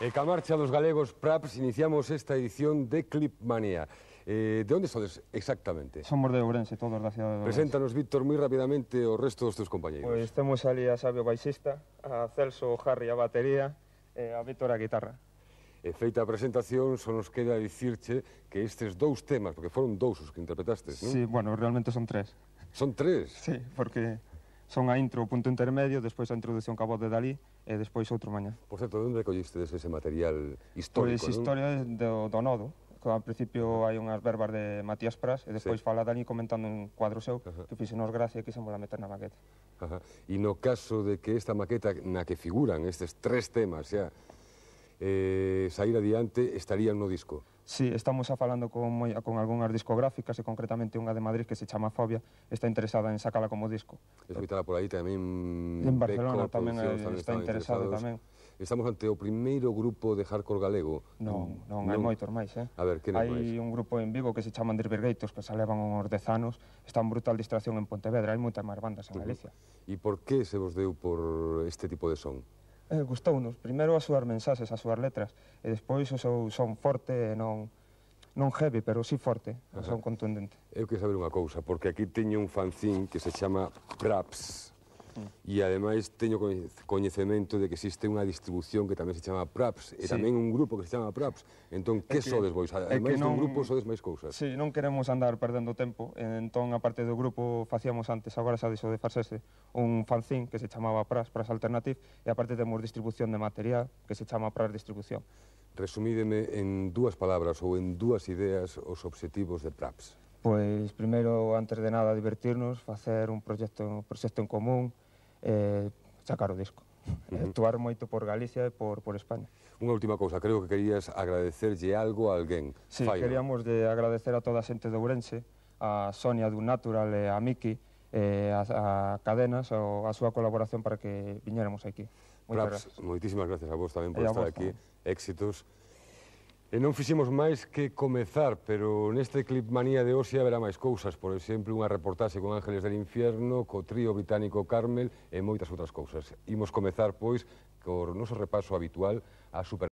E eh, ca marcha dos galegos Praps iniciamos esta edición de Clipmania. Eh, de onde sodes exactamente? Somos de Ourense, todos da cidade de Ourense. Preséntanos, Víctor, moi rapidamente o resto dos teus compañeiros. Pois pues, temos ali a Sabio Baixista, a Celso Harry a batería e a Víctor a guitarra. E feita a presentación, só nos queda dicirche que estes dous temas, porque foron dous os que interpretaste, non? Sí, bueno, realmente son tres. Son tres? Sí, porque son a intro, o punto intermedio, despois a introdución que a voz de Dalí e despois outro mañá. Por certo, onde recollistes ese material histórico? Pois historia non? do, do nodo, que ao principio hai unhas verbas de Matías Pras e despois sí. fala Dalí comentando un cuadro seu Ajá. que nos gracia e mola meter na maqueta. Ajá. E no caso de que esta maqueta na que figuran estes tres temas xa eh, sair adiante, estarían no disco? sí, estamos a falando con, moi, con algunhas discográficas e concretamente unha de Madrid que se chama Fobia, está interesada en sacala como disco. Escoitala por aí tamén... En Barcelona Beco, tamén, tamén está interesado tamén. Estamos ante o primeiro grupo de hardcore galego. Non, non, non. hai moitos máis, eh? A ver, que Hai un grupo en Vigo que se chaman Derbergators, que se levan uns dez anos, está en brutal distracción en Pontevedra, hai moitas máis bandas en Galicia. Uh -huh. E por que se vos deu por este tipo de son? eh, gustounos primeiro as súas mensaxes, as súas letras e despois o seu son forte e non non heavy, pero si sí forte, son contundente. Eu quero saber unha cousa, porque aquí teño un fanzín que se chama Praps, e ademais teño coñecemento de que existe unha distribución que tamén se chama Praps e sí. tamén un grupo que se chama Praps entón, que, que sodes vos? Ademais non, dun grupo sodes máis cousas Si, sí, non queremos andar perdendo tempo entón, aparte do grupo, facíamos antes agora xa dixo de farsese un fanzín que se chamaba Praps, Praps Alternative e aparte temos distribución de material que se chama Praps Distribución Resumídeme en dúas palabras ou en dúas ideas os obxectivos de Praps Pois, primeiro, antes de nada, divertirnos, facer un proxecto, un proxecto en común, eh, sacar o disco. Uh -huh. Actuar moito por Galicia e por, por España. Unha última cousa, creo que querías agradecerlle algo a alguén. Sí, Faino. queríamos de agradecer a toda a xente de Ourense, a Sonia do Natural e a Miki, eh, a, a Cadenas, a, a súa colaboración para que viñéramos aquí. Moitas gracias. Moitísimas gracias a vos tamén por estar vos, aquí. Tamén. Éxitos. E non fixemos máis que comezar, pero neste clip manía de hoxe haberá máis cousas, por exemplo, unha reportaxe con Ángeles del Infierno, co trío británico Carmel e moitas outras cousas. Imos comezar, pois, co noso repaso habitual a Super